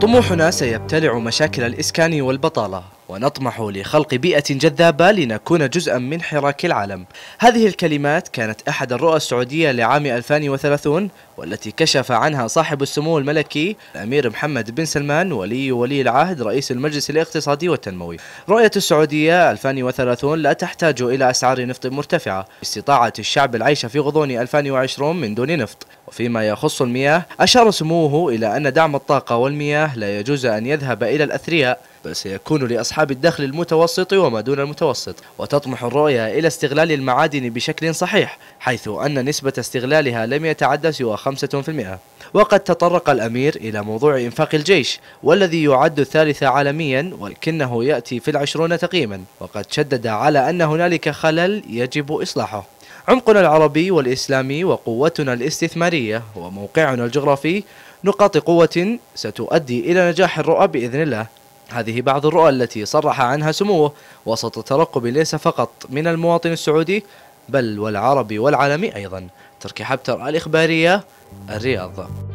طموحنا سيبتلع مشاكل الإسكان والبطالة ونطمح لخلق بيئة جذابة لنكون جزءا من حراك العالم هذه الكلمات كانت أحد الرؤى السعودية لعام 2030 والتي كشف عنها صاحب السمو الملكي الأمير محمد بن سلمان ولي ولي العهد رئيس المجلس الاقتصادي والتنموي رؤية السعودية 2030 لا تحتاج إلى أسعار نفط مرتفعة استطاعة الشعب العيش في غضون 2020 من دون نفط وفيما يخص المياه أشار سموه إلى أن دعم الطاقة والمياه لا يجوز أن يذهب إلى الأثرياء سيكون لأصحاب الدخل المتوسط وما دون المتوسط وتطمح الرؤية إلى استغلال المعادن بشكل صحيح حيث أن نسبة استغلالها لم يتعدى سوى 5% وقد تطرق الأمير إلى موضوع إنفاق الجيش والذي يعد الثالث عالميا ولكنه يأتي في العشرون تقييما وقد شدد على أن هنالك خلل يجب إصلاحه عمقنا العربي والإسلامي وقوتنا الاستثمارية وموقعنا الجغرافي نقاط قوة ستؤدي إلى نجاح الرؤى بإذن الله هذه بعض الرؤى التي صرح عنها سموه وسط ترقب ليس فقط من المواطن السعودي بل والعربي والعالمي أيضا تركي حبتر الإخبارية الرياض